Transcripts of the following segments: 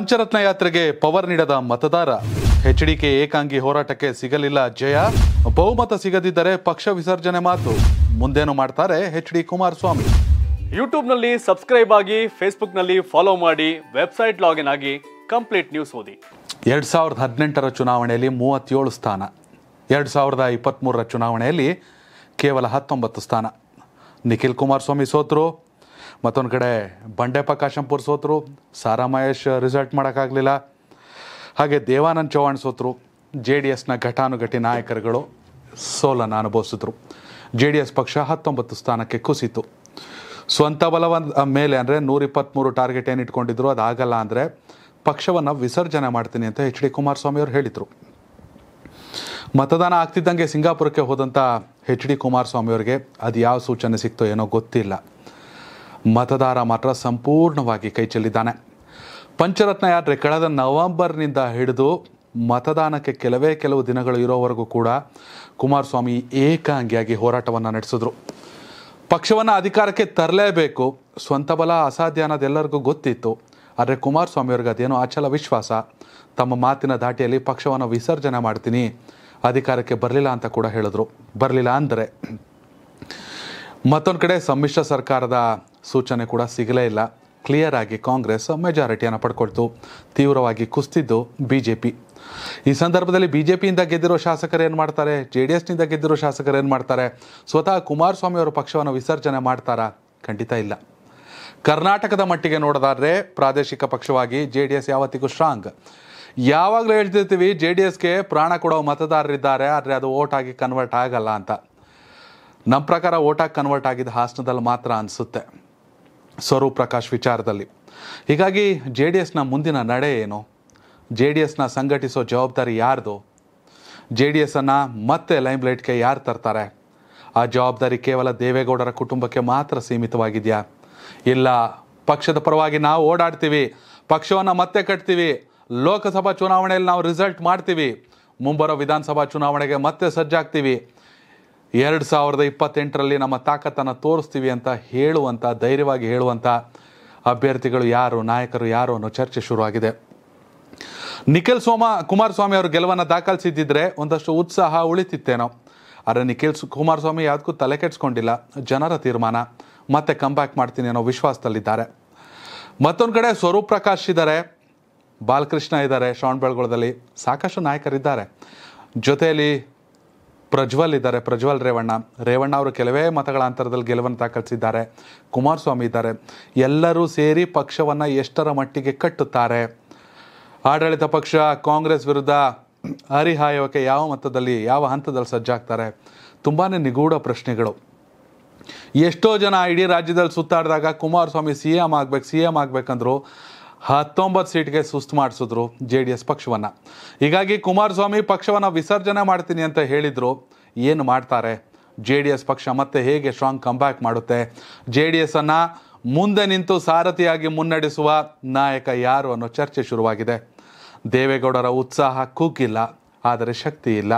ಪಂಚರತ್ನ ಯಾತ್ರೆಗೆ ಪವರ್ ನೀಡದ ಮತದಾರ ಎಚ್ಡಿಕೆ ಏಕಾಂಗಿ ಹೋರಾಟಕ್ಕೆ ಸಿಗಲಿಲ್ಲ ಜಯ ಬಹುಮತ ಸಿಗದಿದ್ದರೆ ಪಕ್ಷ ವಿಸರ್ಜನೆ ಮಾತು ಮುಂದೇನು ಮಾಡ್ತಾರೆ ಎಚ್ ಡಿ ಕುಮಾರಸ್ವಾಮಿ ಯೂಟ್ಯೂಬ್ನಲ್ಲಿ ಸಬ್ಸ್ಕ್ರೈಬ್ ಆಗಿ ಫೇಸ್ಬುಕ್ನಲ್ಲಿ ಫಾಲೋ ಮಾಡಿ ವೆಬ್ಸೈಟ್ ಲಾಗಿನ್ ಆಗಿ ಕಂಪ್ಲೀಟ್ ನ್ಯೂಸ್ ಓದಿ ಎರಡ್ ಸಾವಿರದ ಹದಿನೆಂಟರ ಚುನಾವಣೆಯಲ್ಲಿ ಮೂವತ್ತೇಳು ಸ್ಥಾನ ಎರಡ್ ಸಾವಿರದ ಇಪ್ಪತ್ತ್ಮೂರರ ಚುನಾವಣೆಯಲ್ಲಿ ಕೇವಲ ಹತ್ತೊಂಬತ್ತು ಸ್ಥಾನ ನಿಖಿಲ್ ಕುಮಾರಸ್ವಾಮಿ ಸೋತರು ಮತ್ತೊಂದು ಕಡೆ ಬಂಡೆಪ್ಪ ಕಾಶಂಪುರ್ ಸೋತರು ಸಾರಾ ಮಹೇಶ್ ರಿಸಲ್ಟ್ ಮಾಡೋಕ್ಕಾಗಲಿಲ್ಲ ಹಾಗೆ ದೇವಾನಂದ್ ಚೌಹಾಣ್ ಸೋತರು ಜೆ ಡಿ ಎಸ್ನ ಘಟಾನುಘಟಿ ನಾಯಕರುಗಳು ಸೋಲನ್ನು ಅನುಭವಿಸಿದ್ರು ಜೆ ಡಿ ಎಸ್ ಪಕ್ಷ ಹತ್ತೊಂಬತ್ತು ಸ್ಥಾನಕ್ಕೆ ಕುಸಿತು ಸ್ವಂತ ಬಲವ ಮೇಲೆ ಅಂದರೆ ನೂರಿಪ್ಪತ್ತ್ಮೂರು ಟಾರ್ಗೆಟ್ ಏನು ಇಟ್ಕೊಂಡಿದ್ರು ಆಗಲ್ಲ ಅಂದರೆ ಪಕ್ಷವನ್ನು ವಿಸರ್ಜನೆ ಮಾಡ್ತೀನಿ ಅಂತ ಎಚ್ ಡಿ ಕುಮಾರಸ್ವಾಮಿ ಅವರು ಹೇಳಿದರು ಮತದಾನ ಆಗ್ತಿದ್ದಂಗೆ ಸಿಂಗಾಪುರಕ್ಕೆ ಹೋದಂಥ ಹೆಚ್ ಡಿ ಕುಮಾರಸ್ವಾಮಿ ಅವರಿಗೆ ಅದು ಯಾವ ಸೂಚನೆ ಸಿಕ್ತೋ ಏನೋ ಗೊತ್ತಿಲ್ಲ ಮತದಾರ ಮಾತ್ರ ಸಂಪೂರ್ಣವಾಗಿ ಚೆಲ್ಲಿದ್ದಾನೆ ಪಂಚರತ್ನ ಯಾತ್ರೆ ಕಳೆದ ನವೆಂಬರ್ನಿಂದ ಹಿಡಿದು ಮತದಾನಕ್ಕೆ ಕೆಲವೇ ಕೆಲವು ದಿನಗಳು ಇರೋವರೆಗೂ ಕೂಡ ಕುಮಾರಸ್ವಾಮಿ ಏಕಾಂಗಿಯಾಗಿ ಹೋರಾಟವನ್ನು ನಡೆಸಿದ್ರು ಪಕ್ಷವನ್ನು ಅಧಿಕಾರಕ್ಕೆ ತರಲೇಬೇಕು ಸ್ವಂತ ಬಲ ಅಸಾಧ್ಯ ಅನ್ನೋದೆಲ್ಲರಿಗೂ ಗೊತ್ತಿತ್ತು ಆದರೆ ಕುಮಾರಸ್ವಾಮಿಯವ್ರಿಗೆ ಅದೇನು ಅಚಲ ವಿಶ್ವಾಸ ತಮ್ಮ ಮಾತಿನ ದಾಟಿಯಲ್ಲಿ ಪಕ್ಷವನ್ನು ವಿಸರ್ಜನೆ ಮಾಡ್ತೀನಿ ಅಧಿಕಾರಕ್ಕೆ ಬರಲಿಲ್ಲ ಅಂತ ಕೂಡ ಹೇಳಿದ್ರು ಬರಲಿಲ್ಲ ಅಂದರೆ ಮತ್ತೊಂದು ಕಡೆ ಸಮ್ಮಿಶ್ರ ಸರ್ಕಾರದ ಸೂಚನೆ ಕೂಡ ಸಿಗಲೇ ಇಲ್ಲ ಕ್ಲಿಯರ್ ಆಗಿ ಕಾಂಗ್ರೆಸ್ ಮೆಜಾರಿಟಿಯನ್ನು ಪಡ್ಕೊಳ್ತು ತೀವ್ರವಾಗಿ ಕುಸ್ತಿದ್ದು ಬಿ ಜೆ ಪಿ ಈ ಸಂದರ್ಭದಲ್ಲಿ ಬಿ ಜೆ ಪಿಯಿಂದ ಗೆದ್ದಿರೋ ಶಾಸಕರು ಏನು ಮಾಡ್ತಾರೆ ಜೆ ಡಿ ಎಸ್ನಿಂದ ಗೆದ್ದಿರೋ ಶಾಸಕರು ಏನು ಮಾಡ್ತಾರೆ ಸ್ವತಃ ಕುಮಾರಸ್ವಾಮಿ ಅವರ ಪಕ್ಷವನ್ನು ವಿಸರ್ಜನೆ ಮಾಡ್ತಾರಾ ಖಂಡಿತ ಇಲ್ಲ ಕರ್ನಾಟಕದ ಮಟ್ಟಿಗೆ ನೋಡೋದಾದರೆ ಪ್ರಾದೇಶಿಕ ಪಕ್ಷವಾಗಿ ಜೆ ಡಿ ಎಸ್ ಯಾವತ್ತಿಗೂ ಸ್ಟ್ರಾಂಗ್ ಯಾವಾಗಲೂ ಹೇಳ್ತಿರ್ತೀವಿ ಜೆ ಡಿ ಎಸ್ಗೆ ಪ್ರಾಣ ಕೊಡೋ ಮತದಾರರಿದ್ದಾರೆ ಆದರೆ ಅದು ಓಟಾಗಿ ಕನ್ವರ್ಟ್ ಆಗಲ್ಲ ಅಂತ ನಮ್ಮ ಪ್ರಕಾರ ಓಟಾಗಿ ಕನ್ವರ್ಟ್ ಆಗಿದ್ದ ಹಾಸನದಲ್ಲಿ ಮಾತ್ರ ಅನಿಸುತ್ತೆ ಸ್ವರೂಪ್ ಪ್ರಕಾಶ್ ವಿಚಾರದಲ್ಲಿ ಹೀಗಾಗಿ ಜೆ ಡಿ ಎಸ್ನ ಮುಂದಿನ ನಡೆ ಏನು ಜೆ ಡಿ ಎಸ್ನ ಸಂಘಟಿಸೋ ಜವಾಬ್ದಾರಿ ಯಾರ್ದು ಜೆ ಡಿ ಎಸ್ಸನ್ನು ಮತ್ತೆ ಲೈಮ್ಲೈಟ್ಗೆ ಯಾರು ತರ್ತಾರೆ ಆ ಜವಾಬ್ದಾರಿ ಕೇವಲ ದೇವೇಗೌಡರ ಕುಟುಂಬಕ್ಕೆ ಮಾತ್ರ ಸೀಮಿತವಾಗಿದೆಯಾ ಇಲ್ಲ ಪಕ್ಷದ ಪರವಾಗಿ ನಾವು ಓಡಾಡ್ತೀವಿ ಪಕ್ಷವನ್ನು ಮತ್ತೆ ಕಟ್ತೀವಿ ಲೋಕಸಭಾ ಚುನಾವಣೆಯಲ್ಲಿ ನಾವು ರಿಸಲ್ಟ್ ಮಾಡ್ತೀವಿ ಮುಂಬರೋ ವಿಧಾನಸಭಾ ಚುನಾವಣೆಗೆ ಮತ್ತೆ ಸಜ್ಜಾಗ್ತೀವಿ ಎರಡು ಸಾವಿರದ ಇಪ್ಪತ್ತೆಂಟರಲ್ಲಿ ನಮ್ಮ ತಾಕತ್ತನ್ನು ತೋರಿಸ್ತೀವಿ ಅಂತ ಹೇಳುವಂಥ ಧೈರ್ಯವಾಗಿ ಹೇಳುವಂಥ ಅಭ್ಯರ್ಥಿಗಳು ಯಾರು ನಾಯಕರು ಯಾರು ಅನ್ನೋ ಚರ್ಚೆ ಶುರುವಾಗಿದೆ ನಿಖಿಲ್ ಸೋಮ ಕುಮಾರಸ್ವಾಮಿ ಅವರು ಗೆಲುವನ್ನು ದಾಖಲಿಸಿದ್ದಿದ್ರೆ ಒಂದಷ್ಟು ಉತ್ಸಾಹ ಉಳಿತಿತ್ತೇನೋ ಆದರೆ ನಿಖಿಲ್ ಕುಮಾರಸ್ವಾಮಿ ಯಾವುದಕ್ಕೂ ತಲೆ ಕೆಡ್ಸ್ಕೊಂಡಿಲ್ಲ ಜನರ ತೀರ್ಮಾನ ಮತ್ತೆ ಕಂಬ್ಯಾಕ್ ಮಾಡ್ತೀನಿ ಅನ್ನೋ ವಿಶ್ವಾಸದಲ್ಲಿದ್ದಾರೆ ಮತ್ತೊಂದು ಕಡೆ ಸ್ವರೂಪ್ ಪ್ರಕಾಶ್ ಇದ್ದಾರೆ ಬಾಲಕೃಷ್ಣ ಇದ್ದಾರೆ ಶ್ರವಣ ಬೆಳಗೊಳದಲ್ಲಿ ಸಾಕಷ್ಟು ನಾಯಕರಿದ್ದಾರೆ ಜೊತೆಯಲ್ಲಿ ಪ್ರಜ್ವಲ್ ಇದ್ದಾರೆ ಪ್ರಜ್ವಲ್ ರೇವಣ್ಣ ರೇವಣ್ಣ ಅವರು ಕೆಲವೇ ಮತಗಳ ಅಂತರದಲ್ಲಿ ಗೆಲುವನ್ನು ದಾಖಲಿಸಿದ್ದಾರೆ ಕುಮಾರಸ್ವಾಮಿ ಇದ್ದಾರೆ ಎಲ್ಲರೂ ಸೇರಿ ಪಕ್ಷವನ್ನು ಎಷ್ಟರ ಮಟ್ಟಿಗೆ ಕಟ್ಟುತ್ತಾರೆ ಆಡಳಿತ ಪಕ್ಷ ಕಾಂಗ್ರೆಸ್ ವಿರುದ್ಧ ಹರಿಹಾಯೋಕೆ ಯಾವ ಮತದಲ್ಲಿ ಯಾವ ಹಂತದಲ್ಲಿ ಸಜ್ಜಾಗ್ತಾರೆ ತುಂಬಾ ನಿಗೂಢ ಪ್ರಶ್ನೆಗಳು ಎಷ್ಟೋ ಜನ ಇಡೀ ರಾಜ್ಯದಲ್ಲಿ ಸುತ್ತಾಡಿದಾಗ ಕುಮಾರಸ್ವಾಮಿ ಸಿ ಎಮ್ ಆಗ್ಬೇಕು ಸಿ ಎಂ ಆಗ್ಬೇಕಂದ್ರು ಹತ್ತೊಂಬತ್ತು ಸೀಟ್ಗೆ ಸುಸ್ತು ಮಾಡಿಸಿದ್ರು ಜೆ ಡಿ ಎಸ್ ಪಕ್ಷವನ್ನು ಹೀಗಾಗಿ ಕುಮಾರಸ್ವಾಮಿ ಪಕ್ಷವನ್ನು ವಿಸರ್ಜನೆ ಮಾಡ್ತೀನಿ ಅಂತ ಹೇಳಿದರು ಏನು ಮಾಡ್ತಾರೆ ಜೆ ಡಿ ಎಸ್ ಪಕ್ಷ ಮತ್ತೆ ಹೇಗೆ ಸ್ಟ್ರಾಂಗ್ ಕಂಬ್ಯಾಕ್ ಮಾಡುತ್ತೆ ಜೆ ಡಿ ಎಸ್ ಅನ್ನು ಮುಂದೆ ನಿಂತು ಸಾರಥಿಯಾಗಿ ಮುನ್ನಡೆಸುವ ನಾಯಕ ಯಾರು ಅನ್ನೋ ಚರ್ಚೆ ಶುರುವಾಗಿದೆ ದೇವೇಗೌಡರ ಉತ್ಸಾಹ ಕುಗ್ಗಿಲ್ಲ ಆದರೆ ಶಕ್ತಿ ಇಲ್ಲ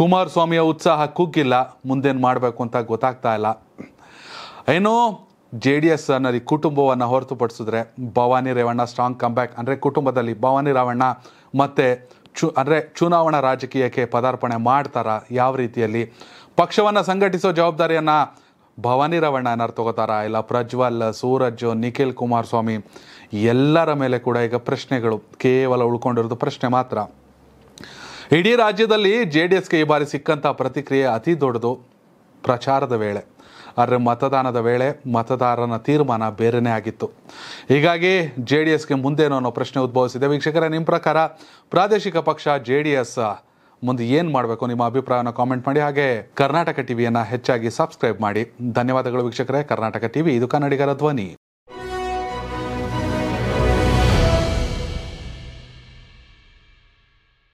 ಕುಮಾರಸ್ವಾಮಿಯ ಉತ್ಸಾಹ ಕುಗ್ಗಿಲ್ಲ ಮುಂದೇನು ಮಾಡಬೇಕು ಅಂತ ಗೊತ್ತಾಗ್ತಾ ಇಲ್ಲ ಏನು ಜೆ ಡಿ ಎಸ್ ನಲ್ಲಿ ಕುಟುಂಬವನ್ನು ಹೊರತುಪಡಿಸಿದ್ರೆ ಭವಾನಿ ರೇವಣ್ಣ ಸ್ಟ್ರಾಂಗ್ ಕಂಬ್ಯಾಕ್ ಅಂದರೆ ಕುಟುಂಬದಲ್ಲಿ ಭವಾನಿ ರೇವಣ್ಣ ಮತ್ತು ಚು ಅಂದರೆ ಚುನಾವಣಾ ರಾಜಕೀಯಕ್ಕೆ ಪದಾರ್ಪಣೆ ಮಾಡ್ತಾರ ಯಾವ ರೀತಿಯಲ್ಲಿ ಪಕ್ಷವನ್ನು ಸಂಘಟಿಸೋ ಜವಾಬ್ದಾರಿಯನ್ನು ಭವಾನಿ ರವಣ್ಣ ಏನಾರು ತಗೋತಾರಾ ಇಲ್ಲ ಪ್ರಜ್ವಲ್ ಸೂರಜ್ ನಿಖಿಲ್ ಕುಮಾರಸ್ವಾಮಿ ಎಲ್ಲರ ಮೇಲೆ ಕೂಡ ಈಗ ಪ್ರಶ್ನೆಗಳು ಕೇವಲ ಉಳ್ಕೊಂಡಿರೋದು ಪ್ರಶ್ನೆ ಮಾತ್ರ ಇಡೀ ರಾಜ್ಯದಲ್ಲಿ ಜೆ ಡಿ ಎಸ್ಗೆ ಈ ಬಾರಿ ಸಿಕ್ಕಂಥ ಪ್ರತಿಕ್ರಿಯೆ ಅತಿ ದೊಡ್ಡದು ಪ್ರಚಾರದ ವೇಳೆ ಆದರೆ ಮತದಾನದ ವೇಳೆ ಮತದಾರನ ತೀರ್ಮಾನ ಬೇರೆಯೇ ಆಗಿತ್ತು ಹೀಗಾಗಿ ಜೆ ಡಿ ಎಸ್ಗೆ ಮುಂದೇನೋ ಅನ್ನೋ ಪ್ರಶ್ನೆ ಉದ್ಭವಿಸಿದೆ ವೀಕ್ಷಕರೇ ನಿಮ್ಮ ಪ್ರಕಾರ ಪ್ರಾದೇಶಿಕ ಪಕ್ಷ ಜೆ ಡಿ ಎಸ್ ಮುಂದೆ ಏನು ಮಾಡಬೇಕು ನಿಮ್ಮ ಅಭಿಪ್ರಾಯವನ್ನು ಕಾಮೆಂಟ್ ಮಾಡಿ ಹಾಗೆ ಕರ್ನಾಟಕ ಟಿವಿಯನ್ನು ಹೆಚ್ಚಾಗಿ ಸಬ್ಸ್ಕ್ರೈಬ್ ಮಾಡಿ ಧನ್ಯವಾದಗಳು ವೀಕ್ಷಕರೇ ಕರ್ನಾಟಕ ಟಿವಿ ಇದು ಕನ್ನಡಿಗರ ಧ್ವನಿ